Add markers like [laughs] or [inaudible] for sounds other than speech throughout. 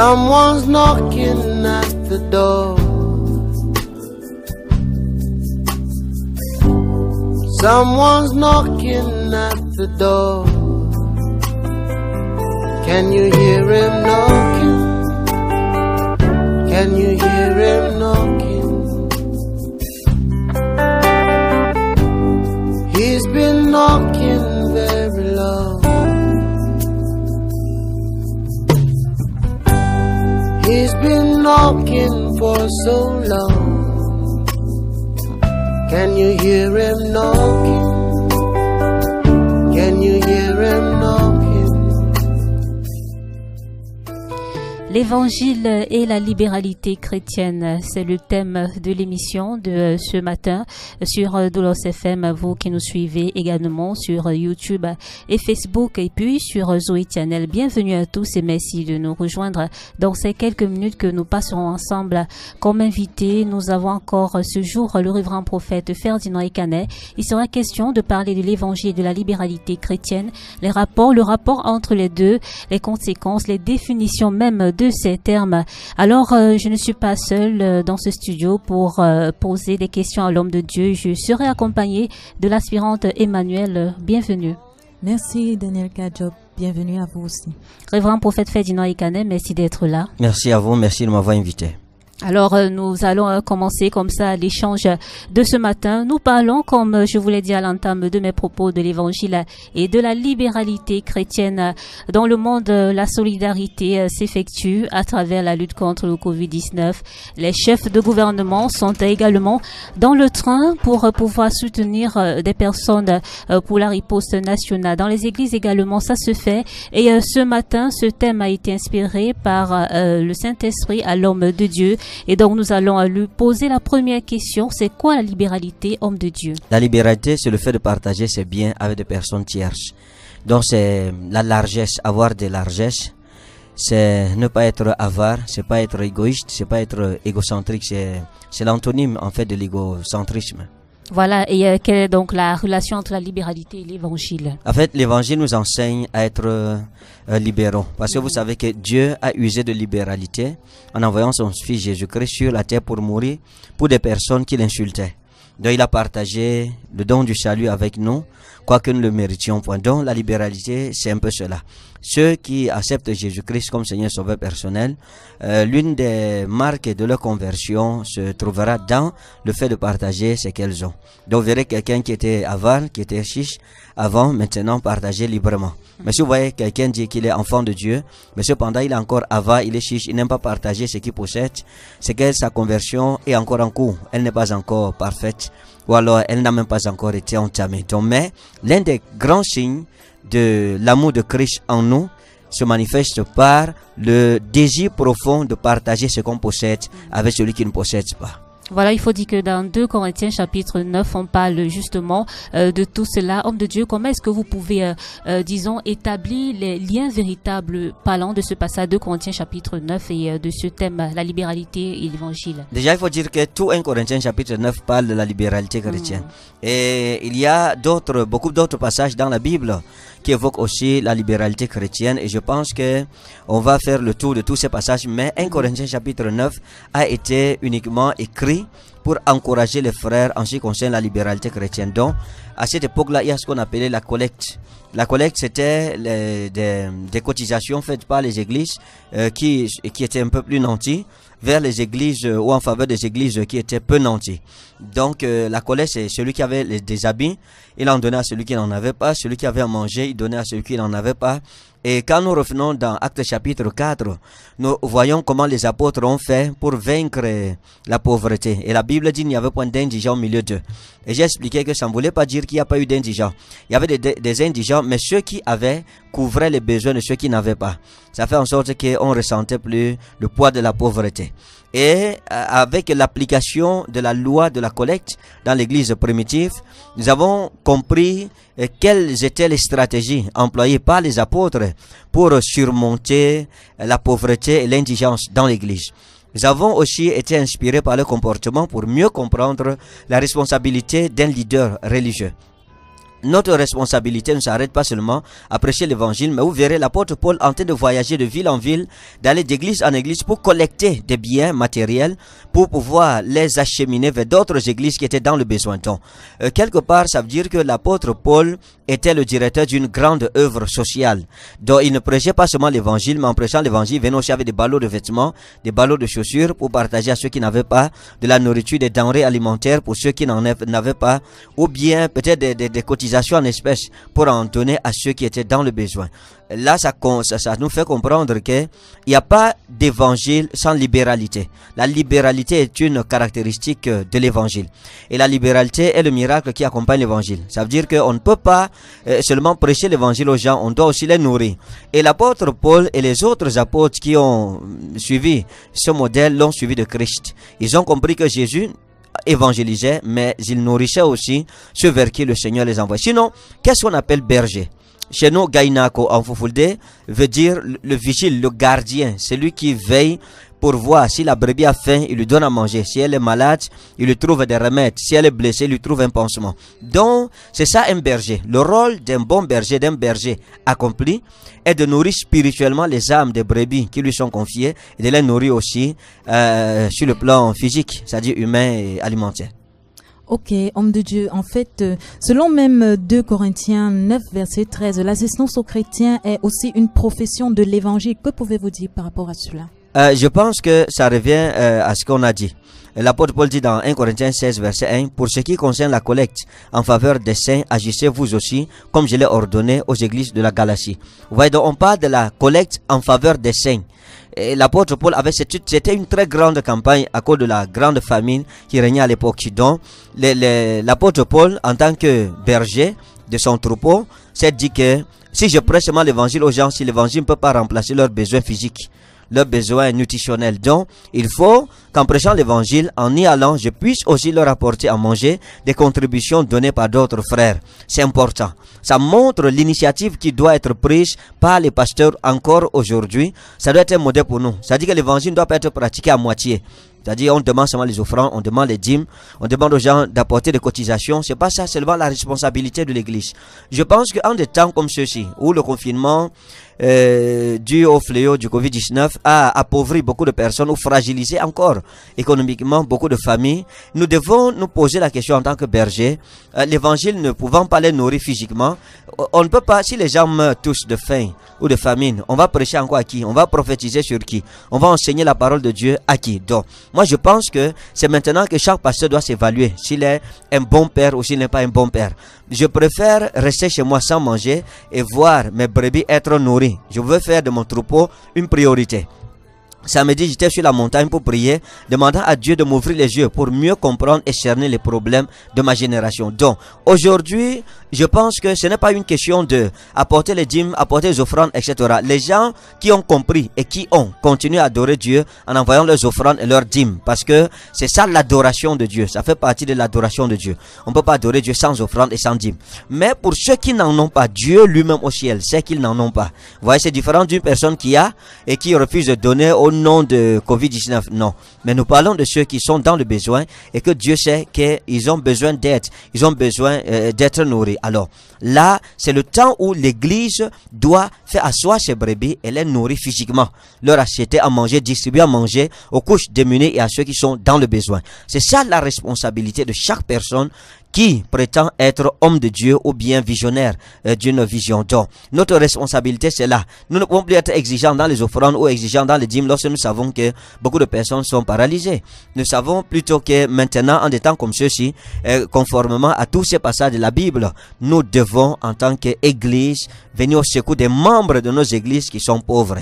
Someone's knocking at the door. Someone's knocking at the door. Can you hear him knocking? Can you hear him knocking? He's been knocking very long. knocking for so long? Can you hear him knocking? Can you hear him knocking? L'évangile et la libéralité chrétienne, c'est le thème de l'émission de euh, ce matin sur euh, Dolos FM, vous qui nous suivez également sur euh, YouTube et Facebook et puis sur Zoé Channel. Bienvenue à tous et merci de nous rejoindre dans ces quelques minutes que nous passerons ensemble. Comme invité, nous avons encore ce jour le révérend prophète Ferdinand Ekanet. Il sera question de parler de l'évangile et de la libéralité chrétienne, les rapports, le rapport entre les deux, les conséquences, les définitions même de ces termes. Alors, euh, je ne suis pas seule euh, dans ce studio pour euh, poser des questions à l'homme de Dieu. Je serai accompagnée de l'aspirante Emmanuelle. Bienvenue. Merci, Daniel Kajob. Bienvenue à vous aussi. Révérend prophète Ferdinand Ikané, merci d'être là. Merci à vous, merci de m'avoir invité. Alors euh, nous allons euh, commencer comme ça l'échange de ce matin. Nous parlons, comme euh, je vous l'ai dit à l'entame de mes propos, de l'évangile et de la libéralité chrétienne. Dans le monde, la solidarité s'effectue à travers la lutte contre le Covid-19. Les chefs de gouvernement sont également dans le train pour pouvoir soutenir des personnes pour la riposte nationale. Dans les églises également, ça se fait. Et ce matin, ce thème a été inspiré par le Saint-Esprit à l'homme de Dieu. Et donc nous allons lui poser la première question, c'est quoi la libéralité, homme de Dieu La libéralité, c'est le fait de partager ses biens avec des personnes tierces. Donc c'est la largesse, avoir des largesses. C'est ne pas être avare, c'est pas être égoïste, c'est pas être égocentrique, c'est l'antonyme en fait de l'égocentrisme. Voilà, et euh, quelle est donc la relation entre la libéralité et l'évangile En fait, l'évangile nous enseigne à être euh, euh, libéraux. Parce que vous savez que Dieu a usé de libéralité en envoyant son fils Jésus-Christ sur la terre pour mourir pour des personnes qui l'insultaient. Donc il a partagé le don du salut avec nous quoique nous le méritions point. Donc la libéralité, c'est un peu cela. Ceux qui acceptent Jésus-Christ comme Seigneur Sauveur personnel, euh, l'une des marques de leur conversion se trouvera dans le fait de partager ce qu'elles ont. Donc vous verrez quelqu'un qui était avare, qui était chiche, avant, maintenant partager librement. Mais si vous voyez quelqu'un dit qu'il est enfant de Dieu, mais cependant il est encore avare, il est chiche, il n'aime pas partager ce qu'il possède, c'est que sa conversion est encore en cours, elle n'est pas encore parfaite ou alors elle n'a même pas encore été entamée. Donc, mais l'un des grands signes de l'amour de Christ en nous se manifeste par le désir profond de partager ce qu'on possède avec celui qui ne possède pas. Voilà, il faut dire que dans 2 Corinthiens chapitre 9, on parle justement euh, de tout cela. Homme de Dieu, comment est-ce que vous pouvez, euh, euh, disons, établir les liens véritables parlant de ce passage 2 Corinthiens chapitre 9 et de ce thème, la libéralité et l'évangile Déjà, il faut dire que tout 1 Corinthiens chapitre 9 parle de la libéralité chrétienne. Mm. Et il y a d'autres, beaucoup d'autres passages dans la Bible évoque aussi la libéralité chrétienne. Et je pense que on va faire le tour de tous ces passages. Mais 1 Corinthiens chapitre 9 a été uniquement écrit pour encourager les frères en ce qui concerne la libéralité chrétienne. Donc, à cette époque-là, il y a ce qu'on appelait la collecte. La collecte, c'était des, cotisations faites par les églises euh, qui, qui étaient un peu plus nantis vers les églises euh, ou en faveur des églises qui étaient peu nantis. Donc euh, la colère, c'est celui qui avait les, des habits, il en donnait à celui qui n'en avait pas, celui qui avait à manger, il donnait à celui qui n'en avait pas, et quand nous revenons dans acte chapitre 4, nous voyons comment les apôtres ont fait pour vaincre la pauvreté. Et la Bible dit qu'il n'y avait point d'indigents au milieu d'eux. Et j'ai expliqué que ça ne voulait pas dire qu'il n'y a pas eu d'indigents. Il y avait des, des, indigents, mais ceux qui avaient couvraient les besoins de ceux qui n'avaient pas. Ça fait en sorte qu'on ne ressentait plus le poids de la pauvreté. Et euh, avec l'application de la loi de la collecte dans l'Église primitive, nous avons compris euh, quelles étaient les stratégies employées par les apôtres pour surmonter euh, la pauvreté et l'indigence dans l'Église. Nous avons aussi été inspirés par le comportement pour mieux comprendre la responsabilité d'un leader religieux. Notre responsabilité ne s'arrête pas seulement à prêcher l'évangile, mais vous verrez l'apôtre Paul en train de voyager de ville en ville, d'aller d'église en église pour collecter des biens matériels pour pouvoir les acheminer vers d'autres églises qui étaient dans le besoin. Donc, euh, quelque part, ça veut dire que l'apôtre Paul était le directeur d'une grande œuvre sociale. dont il ne prêchait pas seulement l'évangile, mais en prêchant l'évangile, il venait aussi avec des ballots de vêtements, des ballots de chaussures pour partager à ceux qui n'avaient pas de la nourriture, des denrées alimentaires pour ceux qui n'en avaient pas, ou bien peut-être des, des cotisations en espèces pour en donner à ceux qui étaient dans le besoin là, ça, ça, nous fait comprendre qu'il n'y a pas d'évangile sans libéralité. La libéralité est une caractéristique de l'évangile. Et la libéralité est le miracle qui accompagne l'évangile. Ça veut dire qu'on ne peut pas euh, seulement prêcher l'évangile aux gens, on doit aussi les nourrir. Et l'apôtre Paul et les autres apôtres qui ont suivi ce modèle l'ont suivi de Christ. Ils ont compris que Jésus évangélisait, mais il nourrissait aussi ceux vers qui le Seigneur les envoie. Sinon, qu'est-ce qu'on appelle berger chez nous, Gainako en Fufulde veut dire le vigile, le gardien, celui qui veille pour voir si la brebis a faim, il lui donne à manger. Si elle est malade, il lui trouve des remèdes. Si elle est blessée, il lui trouve un pansement. Donc, c'est ça un berger. Le rôle d'un bon berger, d'un berger accompli, est de nourrir spirituellement les âmes des brebis qui lui sont confiées et de les nourrir aussi euh, sur le plan physique, c'est-à-dire humain et alimentaire. Ok, homme de Dieu, en fait, euh, selon même 2 euh, Corinthiens 9, verset 13, l'assistance aux chrétiens est aussi une profession de l'évangile. Que pouvez-vous dire par rapport à cela euh, Je pense que ça revient euh, à ce qu'on a dit. L'apôtre Paul dit dans 1 Corinthiens 16, verset 1, Pour ce qui concerne la collecte en faveur des saints, agissez vous aussi, comme je l'ai ordonné aux églises de la Galatie. Vous voyez, donc on parle de la collecte en faveur des saints l'apôtre Paul avait c'était une très grande campagne à cause de la grande famine qui régnait à l'époque. Donc, l'apôtre Paul, en tant que berger de son troupeau, s'est dit que si je prêche seulement l'évangile aux gens, si l'évangile ne peut pas remplacer leurs besoins physiques, le besoin nutritionnel. Donc, il faut qu'en prêchant l'évangile, en y allant, je puisse aussi leur apporter à manger des contributions données par d'autres frères. C'est important. Ça montre l'initiative qui doit être prise par les pasteurs encore aujourd'hui. Ça doit être un modèle pour nous. Ça dit que l'évangile ne doit pas être pratiqué à moitié. C'est-à-dire, on demande seulement les offrandes, on demande les dîmes, on demande aux gens d'apporter des cotisations. C'est pas ça seulement la responsabilité de l'église. Je pense qu'en des temps comme ceux-ci, où le confinement euh, au fléau du Covid-19 a appauvri beaucoup de personnes ou fragilisé encore économiquement beaucoup de familles, nous devons nous poser la question en tant que berger, euh, l'évangile ne pouvant pas les nourrir physiquement, euh, on ne peut pas, si les gens meurent tous de faim ou de famine, on va prêcher encore à qui On va prophétiser sur qui On va enseigner la parole de Dieu à qui Donc, moi je pense que c'est maintenant que chaque pasteur doit s'évaluer s'il est un bon père ou s'il n'est pas un bon père. Je préfère rester chez moi sans manger et voir mes brebis être nourries je veux faire de mon troupeau une priorité. Samedi, j'étais sur la montagne pour prier, demandant à Dieu de m'ouvrir les yeux pour mieux comprendre et cerner les problèmes de ma génération. Donc, aujourd'hui, je pense que ce n'est pas une question de apporter les dîmes, apporter les offrandes, etc. Les gens qui ont compris et qui ont continué à adorer Dieu en envoyant leurs offrandes et leurs dîmes, parce que c'est ça l'adoration de Dieu, ça fait partie de l'adoration de Dieu. On ne peut pas adorer Dieu sans offrandes et sans dîmes. Mais pour ceux qui n'en ont pas, Dieu lui-même au ciel sait qu'ils n'en ont pas. Vous voyez, c'est différent d'une personne qui a et qui refuse de donner au nom de Covid-19. Non. Mais nous parlons de ceux qui sont dans le besoin et que Dieu sait qu'ils ont besoin d'être. ils ont besoin euh, d'être nourris. Alors là, c'est le temps où l'Église doit faire asseoir ses brebis et les nourrir physiquement, leur acheter à manger, distribuer à manger aux couches démunies et à ceux qui sont dans le besoin. C'est ça la responsabilité de chaque personne qui prétend être homme de Dieu ou bien visionnaire euh, d'une vision. Donc, notre responsabilité, c'est là. Nous ne pouvons plus être exigeants dans les offrandes ou exigeants dans les dîmes lorsque nous savons que beaucoup de personnes sont paralysées. Nous savons plutôt que maintenant, en des temps comme ceux-ci, euh, conformément à tous ces passages de la Bible, nous devons, en tant qu'Église, venir au secours des membres de nos églises qui sont pauvres.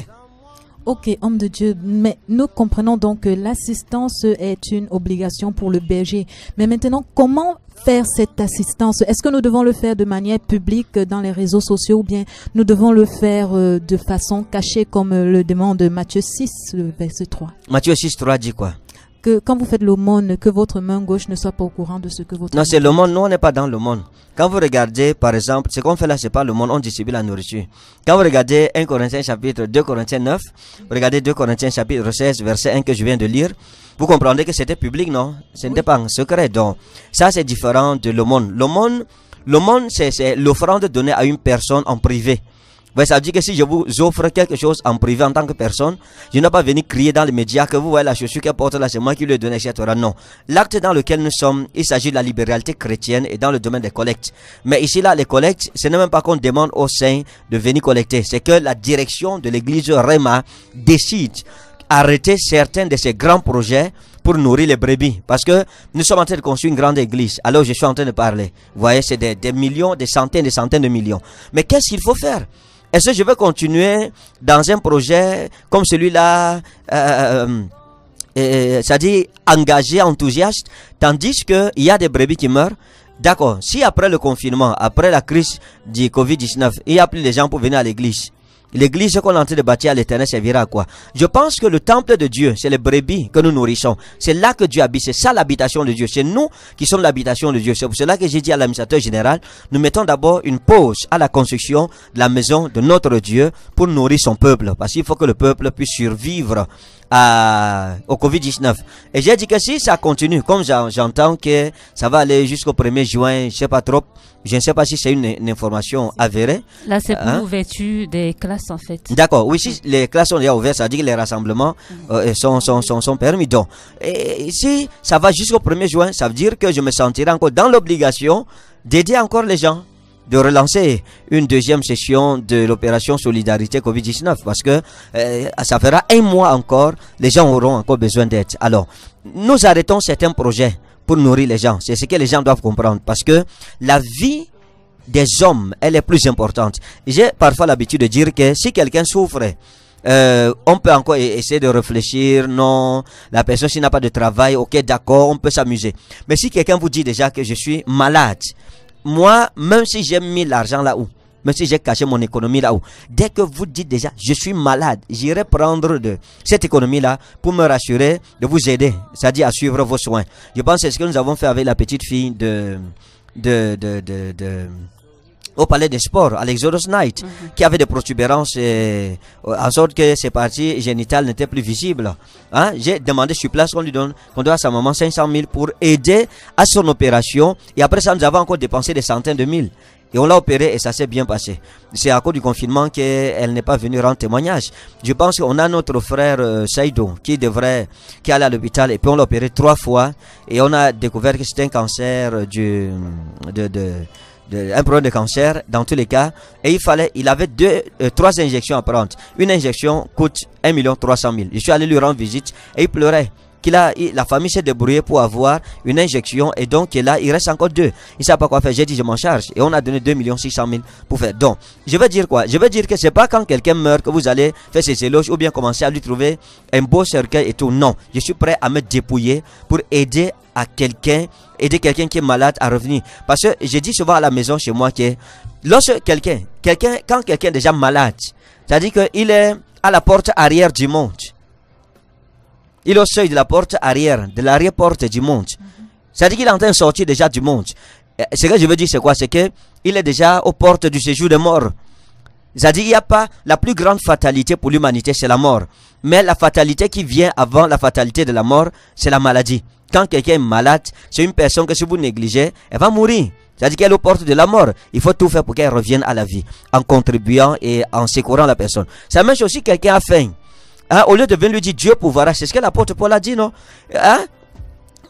Ok, homme de Dieu, mais nous comprenons donc que l'assistance est une obligation pour le berger. Mais maintenant, comment faire cette assistance Est-ce que nous devons le faire de manière publique dans les réseaux sociaux ou bien nous devons le faire euh, de façon cachée comme le demande Matthieu 6, verset 3 Matthieu 6, 3 dit quoi quand vous faites l'aumône, que votre main gauche ne soit pas au courant de ce que votre. Non, c'est le monde. Nous, on n'est pas dans le monde. Quand vous regardez, par exemple, ce qu'on fait là, n'est pas le monde. On distribue la nourriture. Quand vous regardez 1 Corinthiens chapitre 2 Corinthiens 9, vous regardez 2 Corinthiens chapitre 16 verset 1 que je viens de lire. Vous comprenez que c'était public, non Ce n'était pas un secret. Donc, ça, c'est différent de monde L'aumône, l'aumône, c'est l'offrande donnée à une personne en privé ça veut dire que si je vous offre quelque chose en privé en tant que personne, je n'ai pas venu crier dans les médias que vous voyez la chaussure qu'elle porte là, c'est moi qui lui ai donné, etc. Non. L'acte dans lequel nous sommes, il s'agit de la libéralité chrétienne et dans le domaine des collectes. Mais ici, là, les collectes, ce n'est même pas qu'on demande aux saints de venir collecter. C'est que la direction de l'église Réma décide arrêter certains de ses grands projets pour nourrir les brebis. Parce que nous sommes en train de construire une grande église. Alors je suis en train de parler. Vous voyez, c'est des, des, millions, des centaines, des centaines de millions. Mais qu'est-ce qu'il faut faire est-ce que je veux continuer dans un projet comme celui-là euh, euh, euh, c'est-à-dire engagé, enthousiaste, tandis qu'il y a des brebis qui meurent. D'accord, si après le confinement, après la crise du Covid-19, il n'y a plus de gens pour venir à l'église, L'église qu'on est en train de bâtir à l'éternel servira à quoi Je pense que le temple de Dieu, c'est les brebis que nous nourrissons. C'est là que Dieu habite. C'est ça l'habitation de Dieu. C'est nous qui sommes l'habitation de Dieu. C'est pour cela que j'ai dit à l'administrateur général, nous mettons d'abord une pause à la construction de la maison de notre Dieu pour nourrir son peuple. Parce qu'il faut que le peuple puisse survivre à, au Covid-19. Et j'ai dit que si ça continue, comme j'entends que ça va aller jusqu'au 1er juin, je sais pas trop, je ne sais pas si c'est une, information avérée. Là, c'est pour l'ouverture hein? des classes, en fait. D'accord, oui, si les classes sont déjà ouvertes, ça dit que les rassemblements mm. euh, sont, sont, sont, sont, permis. Donc, et si ça va jusqu'au 1er juin, ça veut dire que je me sentirai encore dans l'obligation d'aider encore les gens de relancer une deuxième session de l'opération Solidarité Covid-19 parce que euh, ça fera un mois encore, les gens auront encore besoin d'aide. Alors, nous arrêtons certains projets pour nourrir les gens. C'est ce que les gens doivent comprendre parce que la vie des hommes, elle est plus importante. J'ai parfois l'habitude de dire que si quelqu'un souffre, euh, on peut encore e-, essayer de réfléchir, non, la personne s'il n'a pas de travail, ok, d'accord, on peut s'amuser. Mais si quelqu'un vous dit déjà que je suis malade, moi, même si j'ai mis l'argent là-haut, même si j'ai caché mon économie là-haut, dès que vous dites déjà, je suis malade, j'irai prendre de cette économie-là pour me rassurer, de vous aider, c'est-à-dire à suivre vos soins. Je pense que c'est ce que nous avons fait avec la petite fille de, de, de, de au palais des sports, à l'Exodus Night, mhm. qui avait des protubérances euh, en sorte que ses parties génitales n'étaient plus visibles. Hein? J'ai demandé sur place qu'on lui donne, qu'on doit à sa maman 500 000 pour aider à son opération. Et après ça, nous avons encore dépensé des centaines de mille. Et on l'a opéré et ça s'est bien passé. C'est à cause du confinement qu'elle n'est pas venue rendre témoignage. Je pense qu'on a notre frère euh, Saïdo qui devrait, qui allait à l'hôpital et puis on l'a opéré trois fois et on a découvert que c'était un cancer euh, du, de, de un problème de cancer dans tous les cas. Et il fallait, il avait deux, euh, trois injections à prendre. Une injection coûte 1 300 000. Je suis allé lui rendre visite et il pleurait. Qu'il a, la famille s'est débrouillée pour avoir une injection et donc là, il reste encore deux. Il ne sait pas quoi faire. J'ai dit, je m'en charge. Et on a donné 2 600 000 pour faire. Donc, je veux dire quoi Je veux dire que c'est pas quand quelqu'un meurt que vous allez faire ses éloges ou bien commencer à lui trouver un beau cercueil et tout. Non, je suis prêt à me dépouiller pour aider à quelqu'un, aider quelqu'un qui est malade à revenir. Parce que j'ai dit souvent à la maison chez moi que lorsque quelqu'un, quelqu'un, quand quelqu'un est déjà malade, c'est-à-dire qu'il est à la porte arrière du monde, il est au seuil de la porte arrière, de l'arrière-porte du monde. C'est-à-dire qu'il est en train de sortir déjà du monde. ce que je veux dire, c'est quoi C'est qu'il est déjà aux portes du séjour de mort. C'est-à-dire qu'il n'y a pas la plus grande fatalité pour l'humanité, c'est la mort. Mais la fatalité qui vient avant la fatalité de la mort, c'est la maladie quand quelqu'un est malade, c'est une personne que si vous négligez, elle va mourir. C'est-à-dire qu'elle est aux portes de la mort. Il faut tout faire pour qu'elle revienne à la vie, en contribuant et en secourant la personne. Ça marche aussi quelqu'un a faim. Hein, au lieu de venir lui dire Dieu pourvoira, c'est ce que l'apôtre Paul a dit, non hein?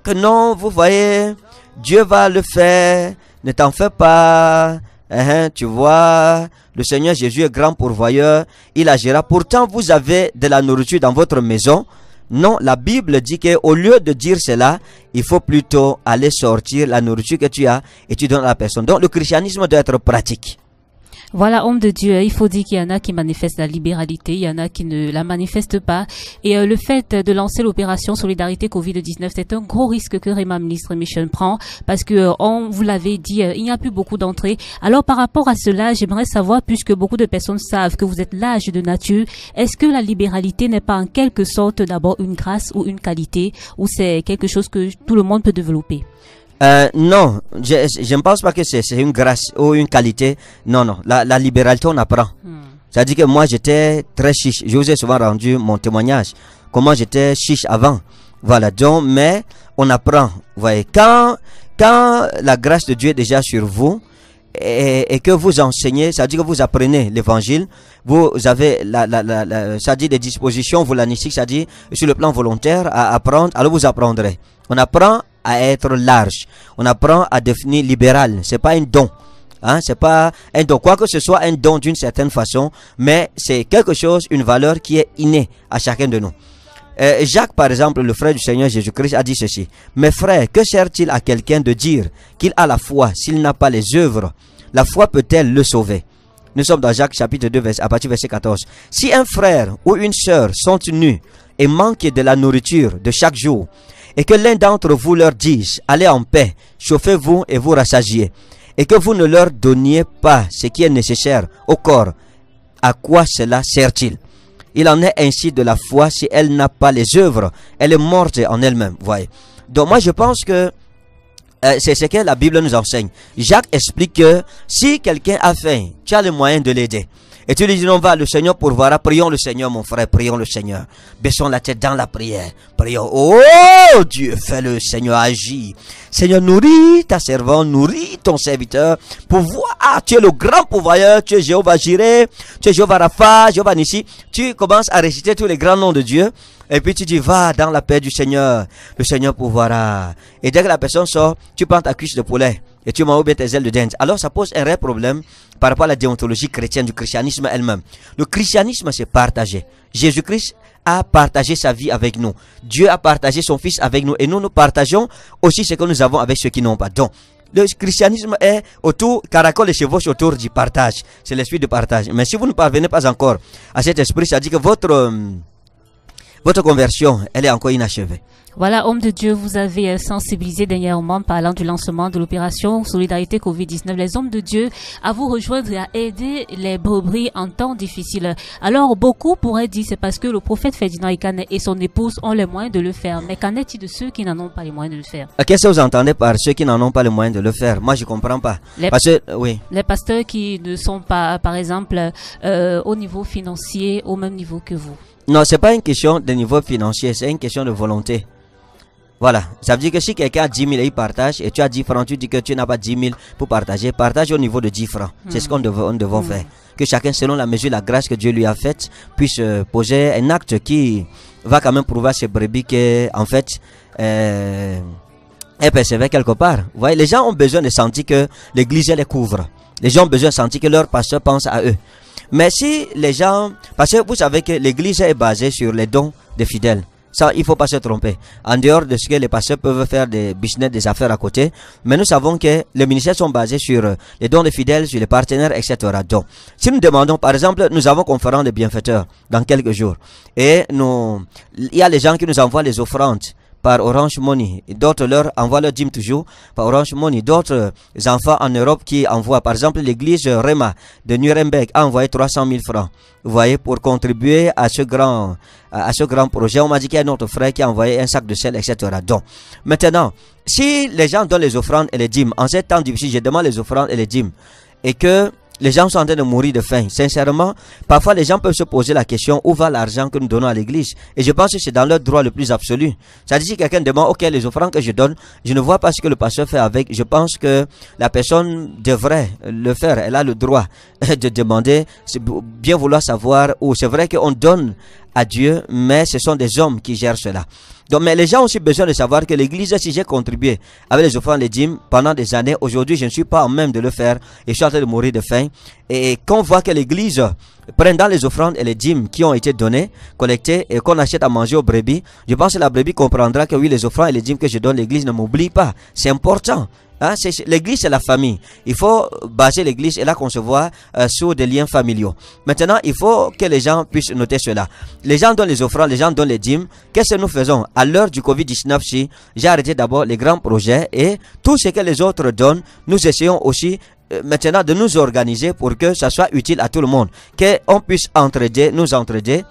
Que non, vous voyez, Dieu va le faire, ne t'en fais pas. Hein, hein, tu vois, le Seigneur Jésus est grand pourvoyeur, il agira. Pourtant, vous avez de la nourriture dans votre maison. Non, la Bible dit qu'au lieu de dire cela, il faut plutôt aller sortir la nourriture que tu as et tu donnes à la personne. Donc le christianisme doit être pratique. Voilà, homme de Dieu, il faut dire qu'il y en a qui manifestent la libéralité, il y en a qui ne la manifestent pas. Et euh, le fait de lancer l'opération Solidarité Covid-19, c'est un gros risque que Réma Ministre Michel prend parce que euh, on vous l'avait dit, euh, il n'y a plus beaucoup d'entrées. Alors par rapport à cela, j'aimerais savoir, puisque beaucoup de personnes savent que vous êtes l'âge de nature, est-ce que la libéralité n'est pas en quelque sorte d'abord une grâce ou une qualité ou c'est quelque chose que tout le monde peut développer euh, non, je, ne pense pas que c'est une grâce ou une qualité. Non, non, la, la libéralité, on apprend. Hmm. Ça dit que moi, j'étais très chiche. Je vous ai souvent rendu mon témoignage, comment j'étais chiche avant. Voilà, donc, mais on apprend. Vous voyez, quand, quand la grâce de Dieu est déjà sur vous, et, et, que vous enseignez, ça dit que vous apprenez l'évangile, vous avez, la, la, la, des dispositions volanistiques, ça dit, sur le plan volontaire à apprendre, alors vous apprendrez. On apprend à être large. On apprend à définir libéral. C'est pas un don. Hein, c'est pas un don, quoi que ce soit un don d'une certaine façon, mais c'est quelque chose, une valeur qui est innée à chacun de nous. Euh, Jacques, par exemple, le frère du Seigneur Jésus-Christ, a dit ceci. Mes frères, que sert-il à quelqu'un de dire qu'il a la foi s'il n'a pas les œuvres La foi peut-elle le sauver Nous sommes dans Jacques chapitre 2, à partir verset 14. Si un frère ou une sœur sont nus et manquent de la nourriture de chaque jour, et que l'un d'entre vous leur dise, allez en paix, chauffez-vous et vous rassagiez, et que vous ne leur donniez pas ce qui est nécessaire au corps, à quoi cela sert-il Il en est ainsi de la foi si elle n'a pas les œuvres, elle est morte en elle-même, voyez. Donc moi je pense que euh, c'est ce que la Bible nous enseigne. Jacques explique que si quelqu'un a faim, tu as le moyen de l'aider. Et tu lui dis, non, va, le Seigneur pourvoira. Prions le Seigneur, mon frère, prions le Seigneur. Baissons la tête dans la prière. Prions. Oh Dieu, fais-le, Seigneur, agir Seigneur, nourris ta servante, nourris ton serviteur pour voir. Ah, tu es le grand pourvoyeur, tu es Jéhovah Jireh, tu es Jéhovah Rapha, Jéhovah Nissi. Tu commences à réciter tous les grands noms de Dieu. Et puis tu dis, va dans la paix du Seigneur. Le Seigneur pourvoira. Et dès que la personne sort, tu prends ta cuisse de poulet et tu m'as oublié tes ailes de dents. Alors ça pose un vrai problème par rapport à la déontologie chrétienne du christianisme elle-même. Le christianisme, c'est partagé. Jésus-Christ a partagé sa vie avec nous. Dieu a partagé son Fils avec nous et nous, nous partageons aussi ce que nous avons avec ceux qui n'ont pas. Donc, le christianisme est autour, caracole et chevauche autour du partage. C'est l'esprit de partage. Mais si vous ne parvenez pas encore à cet esprit, ça dit que votre, euh, votre conversion, elle est encore inachevée. Voilà, homme de Dieu, vous avez euh, sensibilisé dernièrement parlant du lancement de l'opération Solidarité Covid-19 les hommes de Dieu à vous rejoindre et à aider les brebis en temps difficile. Alors, beaucoup pourraient dire c'est parce que le prophète Ferdinand Ikane et son épouse ont les moyens de le faire. Mais qu'en est-il de ceux qui n'en ont pas les moyens de le faire? Qu'est-ce que vous entendez par ceux qui n'en ont pas les moyens de le faire? Moi, je comprends pas. Les, oui. Les pasteurs qui ne sont pas, par exemple, euh, au niveau financier, au même niveau que vous. Non, c'est pas une question de niveau financier, c'est une question de volonté. Voilà, ça veut dire que si quelqu'un a 10 000 et il partage, et tu as 10 francs, tu dis que tu n'as pas 10 000 pour partager, partage au niveau de 10 francs. C'est ce hmm. qu'on devons hmm. faire. Que chacun, selon la mesure, la grâce que Dieu lui a faite, puisse euh, poser un acte qui va quand même prouver à ses brebis qu'en en fait, euh, elle persévère quelque part. Vous voyez, les gens ont besoin de sentir que l'Église les couvre. Les gens ont besoin de sentir que leur pasteur pense à eux. Mais si les gens, parce que vous savez que l'Église est basée sur les dons des fidèles. Ça, il faut pas se tromper. En dehors de ce que les pasteurs peuvent faire des business, des affaires à côté, mais nous savons que les ministères sont basés sur euh, les dons des fidèles, sur les partenaires, etc. Donc, si nous demandons, par exemple, nous avons conférence des bienfaiteurs dans quelques jours, et nous, il y a les gens qui nous envoient les offrandes par Orange Money. D'autres leur envoient leur dîme toujours par Orange Money. D'autres enfants en Europe qui envoient, par exemple, l'église Rema de Nuremberg a envoyé 300 000 francs. Vous voyez, pour contribuer à ce grand, à ce grand projet, on m'a dit qu'il y a autre frère qui a envoyé un sac de sel, etc. Donc, maintenant, si les gens donnent les offrandes et les dîmes, en ces temps difficiles, je demande les offrandes et les dîmes, et que les gens sont en train de mourir de faim. Sincèrement, parfois les gens peuvent se poser la question où va l'argent que nous donnons à l'église. Et je pense que c'est dans leur droit le plus absolu. C'est-à-dire si quelqu'un demande, ok, les offrandes que je donne, je ne vois pas ce que le pasteur fait avec. Je pense que la personne devrait le faire. Elle a le droit [laughs] de demander, bien vouloir savoir où. C'est vrai qu'on donne à Dieu, mais ce sont des hommes qui gèrent cela. Donc, mais les gens ont aussi besoin de savoir que l'église, si j'ai contribué avec les offrandes, et les dîmes pendant des années, aujourd'hui, je ne suis pas en même de le faire et je suis en train de mourir de faim. Et qu'on voit que l'église prend dans les offrandes et les dîmes qui ont été données, collectées et qu'on achète à manger aux brebis, je pense que la brebis comprendra que oui, les offrandes et les dîmes que je donne l'église ne m'oublie pas. C'est important. Hein, l'église, c'est la famille. Il faut baser l'église et la concevoir euh, sur des liens familiaux. Maintenant, il faut que les gens puissent noter cela. Les gens donnent les offrandes, les gens donnent les dîmes. Qu'est-ce que nous faisons À l'heure du Covid-19, j'ai arrêté d'abord les grands projets et tout ce que les autres donnent, nous essayons aussi euh, maintenant de nous organiser pour que ça soit utile à tout le monde, qu'on puisse entraider, nous entraider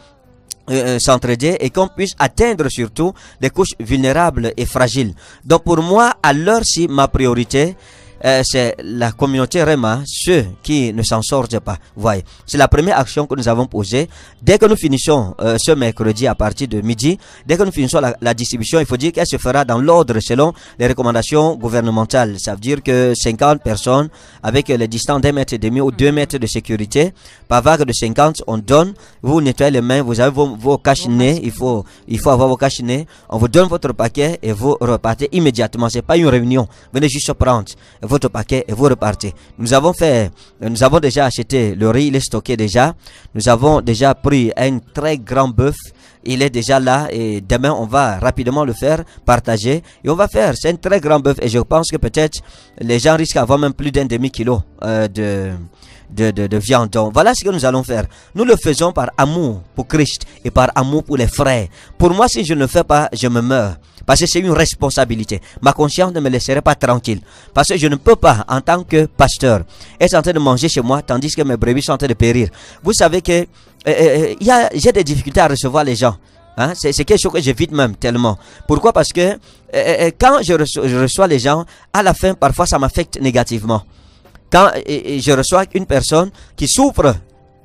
euh, euh, s'entraider et qu'on puisse atteindre surtout Les couches vulnérables et fragiles. Donc pour moi, à l'heure si ma priorité, eh, c'est la communauté REMA ceux qui ne s'en sortent pas. Voyez, c'est la première action que nous avons posée. Dès que nous finissons euh, ce mercredi à partir de midi, dès que nous finissons la, la distribution, il faut dire qu'elle se fera dans l'ordre selon les recommandations gouvernementales. Ça veut dire que 50 personnes avec les distances d'un mètre et demi ou deux mètres de sécurité, par vague de 50, on donne. Vous nettoyez les mains, vous avez vos, vos cache il faut, il faut avoir vos caches nez On vous donne votre paquet et vous repartez immédiatement. C'est pas une réunion. Venez juste prendre votre paquet et vous repartez. Nous avons fait, nous avons déjà acheté le riz, il est stocké déjà. Nous avons déjà pris un très grand bœuf il est déjà là et demain on va rapidement le faire, partager et on va faire. C'est un très grand bœuf et je pense que peut-être les gens risquent d'avoir même plus d'un demi-kilo euh, de, de, de, viande. Donc voilà ce que nous allons faire. Nous le faisons par amour pour Christ et par amour pour les frères. Pour moi, si je ne fais pas, je me meurs. Parce que c'est une responsabilité. Ma conscience ne me laisserait pas tranquille. Parce que je ne peux pas, en tant que pasteur, être en train de manger chez moi tandis que mes brebis sont en train de périr. Vous savez que euh, euh, euh j'ai des difficultés à recevoir les gens. Hein? C'est quelque chose que j'évite même tellement. Pourquoi Parce que euh, quand je reçois, les gens, à la fin, parfois, ça m'affecte négativement. Quand je reçois une personne qui souffre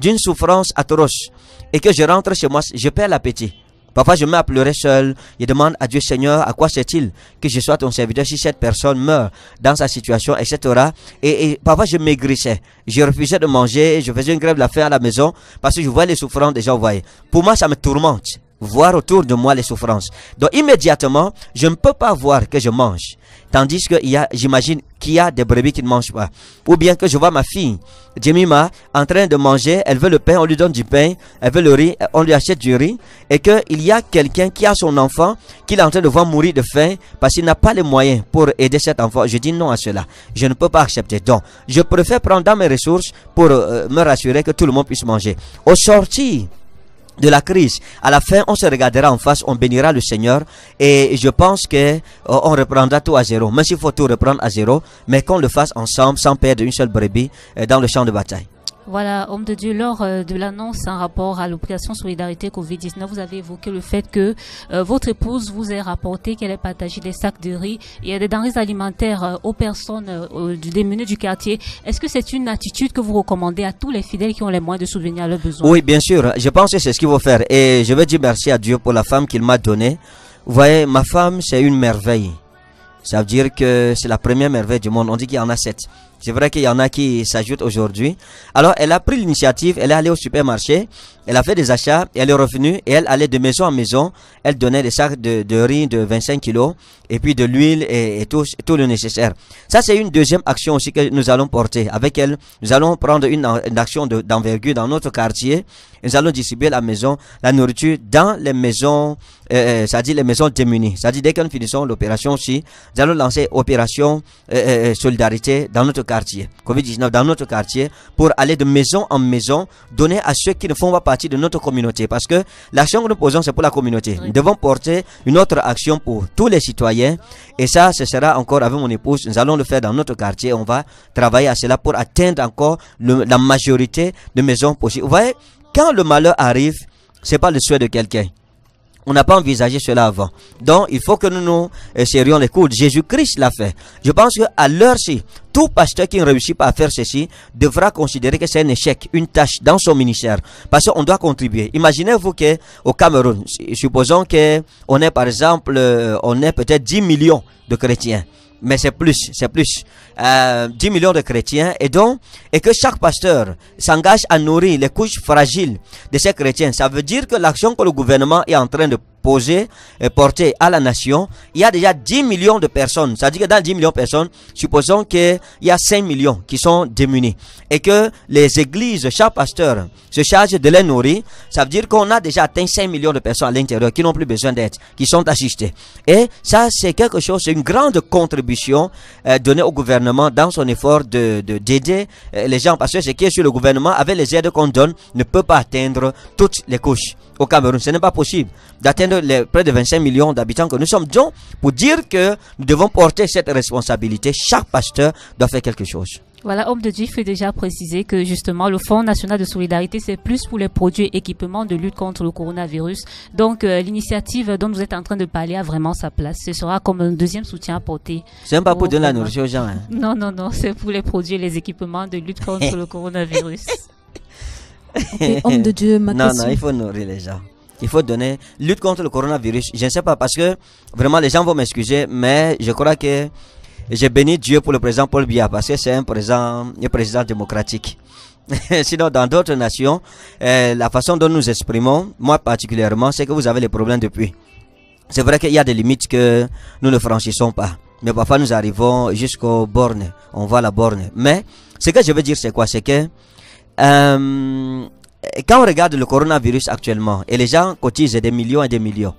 d'une souffrance atroce et que je rentre chez moi, je perds l'appétit. Parfois, je me mets à pleurer seul. Je demande à Dieu, Seigneur, à quoi cest il que je sois ton serviteur si cette personne meurt dans sa situation, etc. Et, et parfois, je maigrissais. Je refusais de manger. Je faisais une grève de la faim à la maison parce que je voyais les souffrances des gens, Pour moi, ça me tourmente. Voir autour de moi les souffrances. Donc, immédiatement, je ne peux pas voir que je mange. Tandis que j'imagine qu'il y a des brebis qui ne mangent pas. Ou bien que je vois ma fille, Jemima, en train de manger, elle veut le pain, on lui donne du pain, elle veut le riz, on lui achète du riz, et qu'il y a quelqu'un qui a son enfant, qu'il est en train de voir mourir de faim, parce qu'il n'a pas les moyens pour aider cet enfant. Je dis non à cela. Je ne peux pas accepter. Donc, je préfère prendre dans mes ressources pour euh, me rassurer que tout le monde puisse manger. Au sorti de la crise. À la fin, on se regardera en face, on bénira le Seigneur et je pense que euh, on reprendra tout à zéro. Même s'il faut tout reprendre à zéro, mais qu'on le fasse ensemble sans perdre une seule brebis euh, dans le champ de bataille. Voilà, homme de Dieu, lors euh, de l'annonce en rapport à l'opération Solidarité Covid-19, vous avez évoqué le fait que euh, votre épouse vous ait rapporté qu'elle ait partagé des sacs de riz et des denrées alimentaires euh, aux personnes du du quartier. Est-ce que c'est une attitude que vous recommandez à tous les fidèles qui ont les moyens de souvenir à leurs besoins Oui, bien sûr. Je pense que c'est ce qu'il faut faire. Et je veux dire merci à Dieu pour la femme qu'il m'a donnée. Vous voyez, ma femme, c'est une merveille. Ça veut dire que c'est la première merveille du monde. On dit qu'il y en a sept. C'est vrai qu'il y en a qui s'ajoutent aujourd'hui. Alors, elle a pris l'initiative, elle est allée au supermarché, elle a fait des achats, elle est revenue et elle allait de maison en maison. Elle donnait des sacs de, riz de 25 kilos et puis de l'huile et, tout, le nécessaire. Ça, c'est une deuxième action aussi que nous allons porter. Avec elle, nous allons prendre une, action d'envergure dans notre quartier. Nous allons distribuer la maison, la nourriture dans les maisons, euh, ça euh, dit les maisons démunies. Ça dit dès que nous finissons l'opération aussi, nous allons lancer opération euh, euh, solidarité dans notre quartier quartier, Covid-19 dans notre quartier, pour aller de maison en maison, donner à ceux qui ne font pas partie de notre communauté. Parce que l'action que nous posons, c'est pour la communauté. Nous devons porter une autre action pour tous les citoyens. Et ça, ce sera encore avec mon épouse. Nous allons le faire dans notre quartier. On va travailler à cela pour atteindre encore la majorité de maisons possibles. Vous voyez, quand le malheur arrive, c'est pas le souhait de quelqu'un. On n'a pas envisagé cela avant. Donc, il faut que nous nous eh, serions les coudes. Jésus-Christ l'a fait. Je pense qu'à l'heure-ci, tout pasteur qui ne réussit pas à faire ceci devra considérer que c'est un échec, une tâche dans son ministère. Parce qu'on doit contribuer. Imaginez-vous qu'au Cameroun, supposons qu'on est par exemple, euh, on est peut-être 10 millions de chrétiens mais c'est plus, c'est plus. Euh, 10 millions de chrétiens et donc, et que chaque pasteur s'engage à nourrir les couches fragiles de ces chrétiens. Ça veut dire que l'action que le gouvernement est en train de posé, et euh, porter à la nation, il y a déjà 10 millions de personnes. Ça veut dire que dans 10 millions de personnes, supposons qu'il y a 5 millions qui sont démunis et que les églises, chaque pasteur se charge de les nourrir, ça veut dire qu'on a déjà atteint 5 millions de personnes à l'intérieur qui n'ont plus besoin d'être, qui sont assistées. Et ça, c'est quelque chose, c'est une grande contribution euh, donnée au gouvernement dans son effort de d'aider euh, les gens parce que ce qui est sur le gouvernement, avec les aides qu'on donne, ne peut pas atteindre toutes les couches au Cameroun. Ce n'est pas possible d'atteindre les près de 25 millions d'habitants que nous sommes. Donc, pour dire que nous devons porter cette responsabilité, chaque pasteur doit faire quelque chose. Voilà, homme de Dieu fait déjà préciser que justement le Fonds national de solidarité, c'est plus pour les produits et équipements de lutte contre le coronavirus. Donc euh, l'initiative dont vous êtes en train de parler a vraiment sa place. Ce sera comme un deuxième soutien apporté. C'est même pas pour donner la nourriture aux gens. Hein. Non, non, non, c'est pour les produits et les équipements de lutte contre [laughs] le coronavirus. homme de Dieu, ma non, Non, il faut nourrir les gens. Il faut donner. Lutte contre le coronavirus, je ne sais pas parce que vraiment les gens vont m'excuser, mais je crois que j'ai béni Dieu pour le président Paul Biya parce que c'est un président, président démocratique. [laughs] Sinon, dans d'autres nations, euh, la façon dont nous exprimons, moi particulièrement, c'est que vous avez les problèmes depuis. C'est vrai qu'il y a des limites que nous ne franchissons pas. Mais parfois, nous arrivons jusqu'aux bornes. On voit la borne. Mais ce que je veux dire, c'est quoi C'est que euh, euh, quand on regarde le coronavirus actuellement et les gens cotisent des millions et des millions,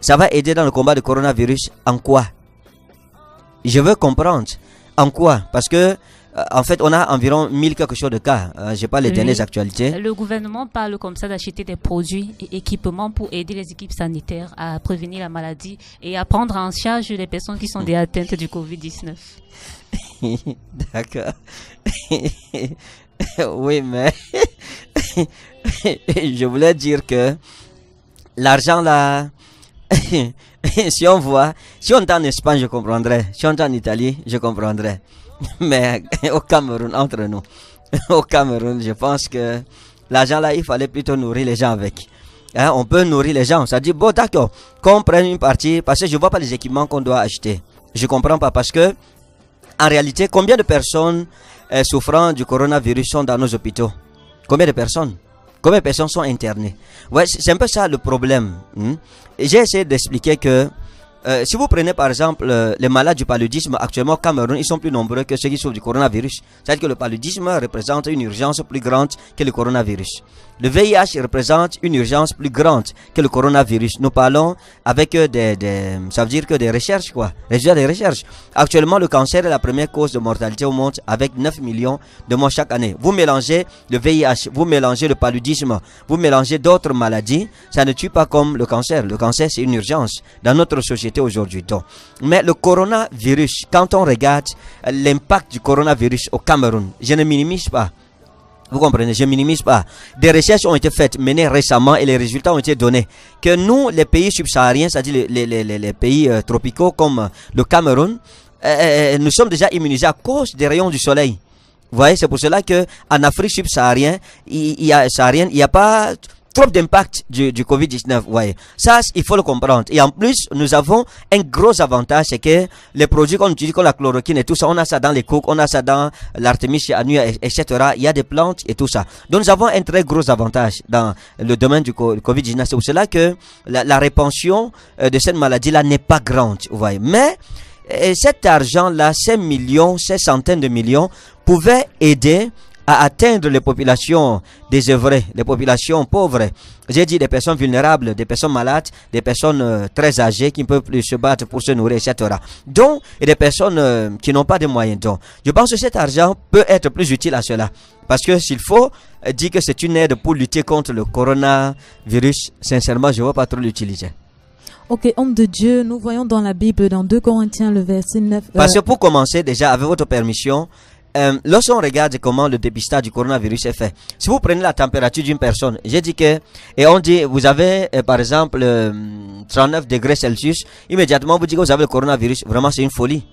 ça va aider dans le combat du coronavirus en quoi Je veux comprendre en quoi Parce que euh, en fait, on a environ 1000 quelque chose de cas. Hein, je n'ai pas les dernières actualités. Le gouvernement parle comme ça d'acheter des produits et équipements pour aider les équipes sanitaires à prévenir la maladie et à prendre en charge les personnes qui sont des atteintes du Covid-19. [laughs] D'accord. [laughs] oui, mais [laughs] je voulais dire que l'argent là, [laughs] si on voit, si on est en Espagne, je comprendrais. Si on est en Italie, je comprendrais. [laughs] Mais au Cameroun, entre nous, au Cameroun, je pense que l'argent là, il fallait plutôt nourrir les gens avec. Hein, on peut nourrir les gens. Ça dit, bon, d'accord, qu'on prenne une partie, parce que je ne vois pas les équipements qu'on doit acheter. Je comprends pas, parce que, en réalité, combien de personnes euh, souffrant du coronavirus sont dans nos hôpitaux Combien de personnes Combien de personnes sont internées ouais, C'est un peu ça le problème. Hmm. J'ai essayé d'expliquer que euh, si vous prenez par exemple euh, les malades du paludisme actuellement au Cameroun, ils sont plus nombreux que ceux qui souffrent du coronavirus. C'est-à-dire que le paludisme représente une urgence plus grande que le coronavirus. Le VIH représente une urgence plus grande que le coronavirus. Nous parlons avec euh, des, ça veut dire que des recherches quoi, résultats des recherches. Actuellement, le cancer est la première cause de mortalité au monde avec 9 millions de morts chaque année. Vous mélangez le VIH, vous mélangez le paludisme, vous mélangez d'autres maladies, ça ne tue pas comme le cancer. Le cancer c'est une urgence dans notre société aujourd'hui. Donc, mais le coronavirus, quand on regarde euh, l'impact du coronavirus au Cameroun, je ne minimise pas. Vous comprenez, je ne minimise pas. Des recherches ont été faites, menées récemment, et les résultats ont été donnés. Que nous, les pays subsahariens, c'est-à-dire les, les, les, les, pays euh, tropicaux comme euh, le Cameroun, nous sommes déjà immunisés à cause des rayons du soleil. Vous voyez, c'est pour cela que en Afrique subsaharienne, il, y a, il n'y a pas trop d'impact du, du Covid-19. voyez. Ça, il faut le comprendre. Et en plus, nous avons un gros avantage, c'est que les produits qu'on utilise comme la chloroquine et tout ça, on a ça dans les cooks, on a ça dans l'artémisia etc. Il y a des plantes et tout ça. Donc nous avons un très gros avantage dans le domaine du Covid-19. C'est pour cela que la, la répansion euh, de cette maladie-là n'est pas grande. Vous voyez. Mais euh, cet argent-là, ces millions, ces centaines de millions, pouvaient aider à atteindre les populations désœuvrées, les populations pauvres. J'ai dit des personnes vulnérables, des personnes malades, des personnes euh, très âgées qui ne peuvent plus se battre pour se nourrir, etc. Donc, et des personnes euh, qui n'ont pas de moyens. Donc, je pense que cet argent peut être plus utile à cela. Parce que s'il faut euh, dire que c'est une aide pour lutter contre le coronavirus, sincèrement, je ne vois pas trop l'utiliser. Ok, homme de Dieu, nous voyons dans la Bible, dans 2 Corinthiens, le verset 9. Parce que pour commencer, déjà, avec votre permission, euh, lorsqu'on regarde comment le dépistage du coronavirus est fait, si vous prenez la température d'une personne, j'ai dit que, et on dit, vous avez euh, par exemple 39 euh, degrés Celsius, immédiatement vous dites que vous avez le coronavirus, vraiment c'est une folie.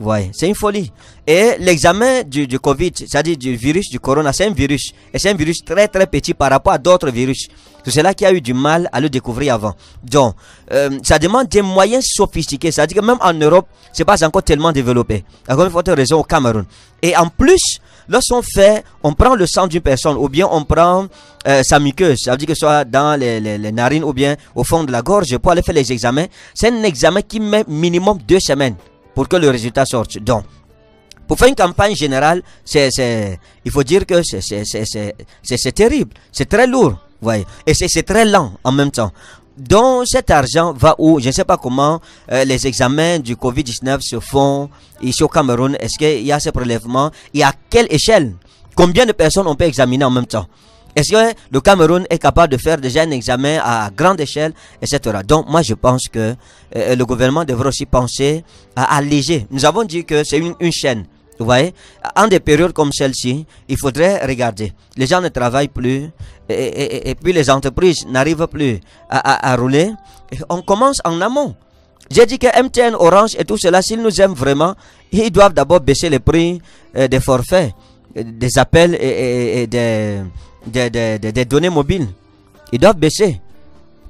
Ouais, c'est une folie. Et l'examen du, du, Covid, c'est-à-dire du virus, du corona, c'est un virus. Et c'est un virus très très petit par rapport à d'autres virus. C'est cela qui a eu du mal à le découvrir avant. Donc, euh, ça demande des moyens sophistiqués. C'est-à-dire que même en Europe, c'est pas encore tellement développé. Encore une fois, raison au Cameroun. Et en plus, lorsqu'on fait, on prend le sang d'une personne ou bien on prend euh, sa muqueuse, ça veut dire que ce soit dans les, les, narines ou bien au fond de la gorge pour aller faire les examens. C'est un examen qui met minimum deux semaines pour que le résultat sorte. Donc, pour faire une campagne générale, c'est, il faut dire que c'est terrible, c'est très lourd, voyez, et c'est très lent en même temps. Donc cet argent va où Je ne sais pas comment euh, les examens du Covid-19 se font ici au Cameroun. Est-ce qu'il y a ces prélèvements Et à quelle échelle Combien de personnes on peut examiner en même temps est-ce que le Cameroun est capable de faire déjà un examen à grande échelle, etc. Donc moi je pense que euh, euh, le gouvernement devrait aussi penser à alléger. Nous avons dit que c'est une, chaîne. Vous voyez, en des périodes comme celle-ci, il faudrait regarder. Les gens ne travaillent plus et, puis les entreprises n'arrivent plus à, rouler. on commence en amont. J'ai dit que MTN, Orange et tout cela, s'ils nous aiment vraiment, ils doivent d'abord baisser les prix euh, des forfaits, des appels et des des, données mobiles. Ils doivent baisser.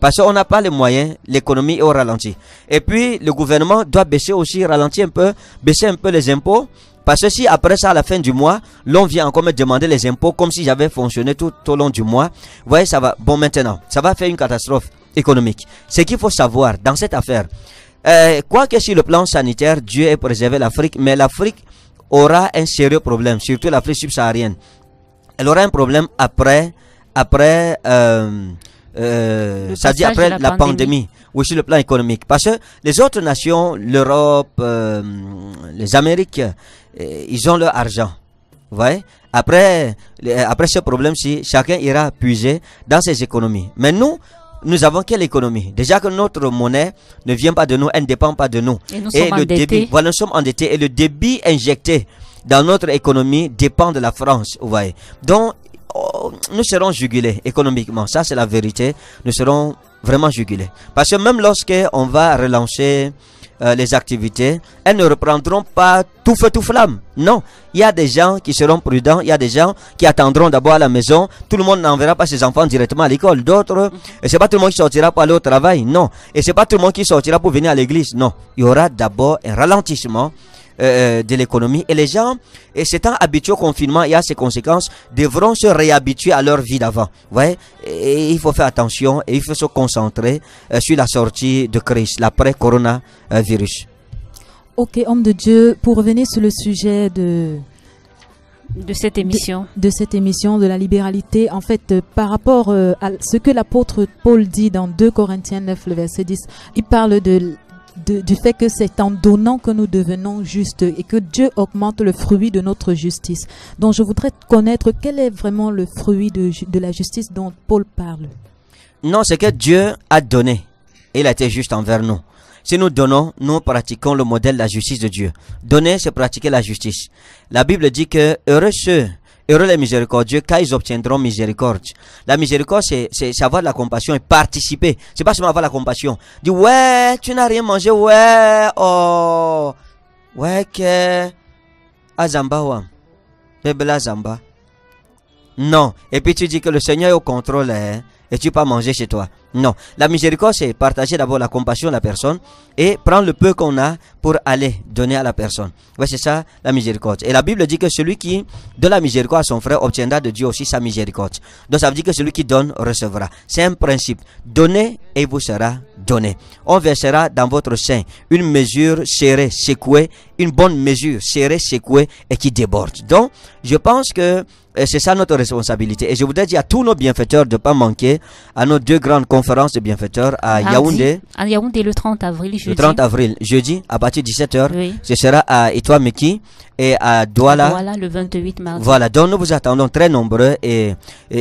Parce qu'on n'a pas les moyens, l'économie est au ralenti. Et puis, le gouvernement doit baisser aussi, ralentir un peu, baisser un peu les impôts. Parce que si après ça, à la fin du mois, l'on vient encore me demander les impôts comme si j'avais fonctionné tout au long du mois, vous voyez, ça va. Bon, maintenant, ça va faire une catastrophe économique. Ce qu'il faut savoir dans cette affaire, Quoique euh, quoi que sur le plan sanitaire, Dieu ait préservé l'Afrique, mais l'Afrique aura un sérieux problème, surtout l'Afrique subsaharienne elle aura un problème après, après, euh, euh ça dit après la, pandémie. ou sur le plan économique. Parce que les autres nations, l'Europe, euh, les Amériques, euh, ils ont leur argent. Vous voyez après, après ce problème-ci, chacun ira puiser dans ses économies. Mais nous, nous avons quelle économie Déjà que notre monnaie ne vient pas de nous, elle ne dépend pas de nous. Et nous sommes le endettés. Débit, voilà, nous sommes endettés et le débit injecté dans notre économie dépend de la France, vous voyez. Donc, oh, nous serons jugulés économiquement. Ça, c'est la vérité. Nous serons vraiment jugulés. Parce que même lorsque on va relancer euh, les activités, elles ne reprendront pas tout feu, tout flamme. Non, il y a des gens qui seront prudents, il y a des gens qui attendront d'abord à la maison. Tout le monde n'enverra pas ses enfants directement à l'école. D'autres, Et c'est pas tout le monde qui sortira pour aller au travail, non. Et c'est pas tout le monde qui sortira pour venir à l'église, non. Il y aura d'abord un ralentissement euh, euh, de l'économie. Et les gens, et s'étant habitués au confinement et à ses conséquences, devront se réhabituer à leur vie d'avant. voyez et il faut faire attention et il faut se concentrer euh, sur la sortie de crise, l'après-coronavirus. Ok, homme de Dieu, pour revenir sur le sujet de, de cette émission. De, cette émission de la libéralité. En fait, par rapport à ce que l'apôtre Paul dit dans 2 Corinthiens 9, le verset 10, il parle de du fait que c'est en donnant que nous devenons justes et que Dieu augmente le fruit de notre justice. Donc je voudrais connaître quel est vraiment le fruit de, de la justice dont Paul parle. Non, c'est que Dieu a donné. Il a été juste envers nous. Si nous donnons, nous pratiquons le modèle de la justice de Dieu. Donner, c'est pratiquer la justice. La Bible dit que heureux ceux Heureux les miséricordieux car ils obtiendront miséricorde. La miséricorde, c'est avoir la compassion et participer. C'est pas seulement avoir la compassion. Dis, ouais, tu n'as rien mangé, ouais, oh, ouais, que, azamba, ouais, bel zamba. Non. Et puis tu dis que le Seigneur est au contrôle, hein, et tu peux manger chez toi. Non, la miséricorde, c'est partager d'abord la compassion de la personne et prendre le peu qu'on a pour aller donner à la personne. Ouais, c'est ça la miséricorde. Et la Bible dit que celui qui donne la miséricorde à son frère obtiendra de Dieu aussi sa miséricorde. Donc ça veut dire que celui qui donne recevra. C'est un principe. Donnez et vous sera donné. On versera dans votre sein une mesure serrée, secouée une bonne mesure serrée, secouée et qui déborde. Donc, je pense que euh, c'est ça notre responsabilité. Et je voudrais dire à tous nos bienfaiteurs de ne pas manquer à nos deux grandes conférences de bienfaiteurs à Yaoundé. À Yaoundé le 30 avril, jeudi. Le 30 avril, jeudi, à partir de 17h. Ce sera à Etoile Meki et à Douala. Voilà, le 28 mars. Voilà, donc nous vous attendons très nombreux et,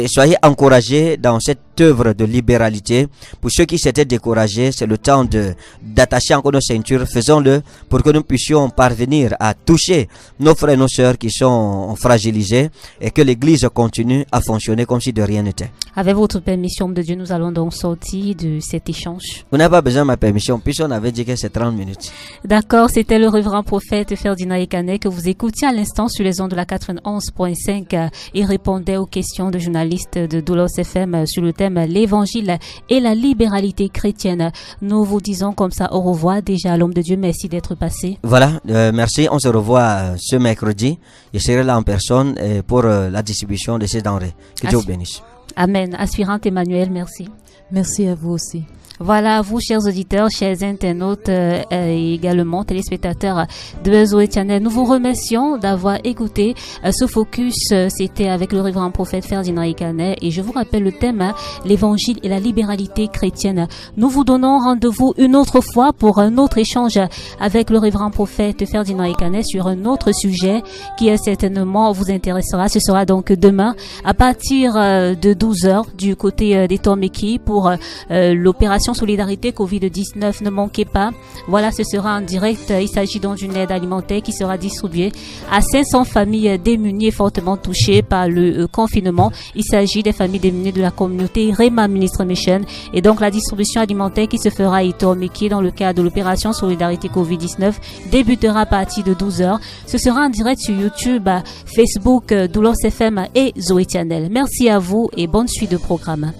soyez encouragés dans cette œuvre de libéralité. Pour ceux qui s'étaient découragés, c'est le temps de d'attacher encore nos ceintures. Faisons-le pour que nous puissions parvenir à toucher nos frères et nos sœurs qui sont fragilisés et que l'Église continue à fonctionner comme si de rien n'était. Avec votre permission de Dieu, nous allons donc sortir de cet échange. Vous n'avez pas besoin de ma permission puisqu'on avait dit que c'est 30 minutes. D'accord, c'était le révérend prophète Ferdinand Ekané que vous Écoutez, à l'instant sur les ondes de la 91.5 et euh, répondait aux questions de journalistes de Doulos FM euh, sur le thème euh, l'évangile et la libéralité chrétienne. Nous vous disons comme ça au revoir déjà à l'homme de Dieu. Merci d'être passé. Voilà, merci. On se revoit ce mercredi. Je serai là en personne pour la distribution de ces denrées. Que Dieu vous bénisse. Amen. Aspirante Emmanuel, merci. Merci à vous aussi. Voilà, vous, chers auditeurs, chers internautes euh, et également téléspectateurs de Zoé Channel, nous vous remercions d'avoir écouté euh, ce focus. Euh, c'était avec le révérend prophète Ferdinand Icane et je vous rappelle le thème, hein, l'évangile et la libéralité chrétienne. Nous vous donnons rendez-vous une autre fois pour un autre échange avec le révérend prophète Ferdinand Icane sur un autre sujet qui certainement vous intéressera. Ce sera donc demain à partir de 12h du côté des Tomeki pour l'opération Solidarité Covid-19. Ne manquez pas. Voilà, ce sera en direct. Il s'agit donc d'une aide alimentaire qui sera distribuée à 500 familles démunies et fortement touchées par le euh, confinement. Il s'agit des familles démunies de la communauté Réma Ministre Méchen. Et donc, la distribution alimentaire qui se fera à est dans le cadre de l'opération Solidarité Covid-19 débutera à partir de 12h. Ce sera en direct sur YouTube, Facebook, Doulos FM et Zoé Tianel. Merci à vous et bonne suite de programme.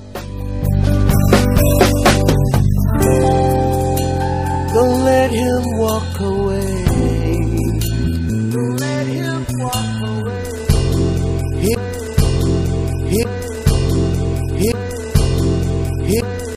let him walk away.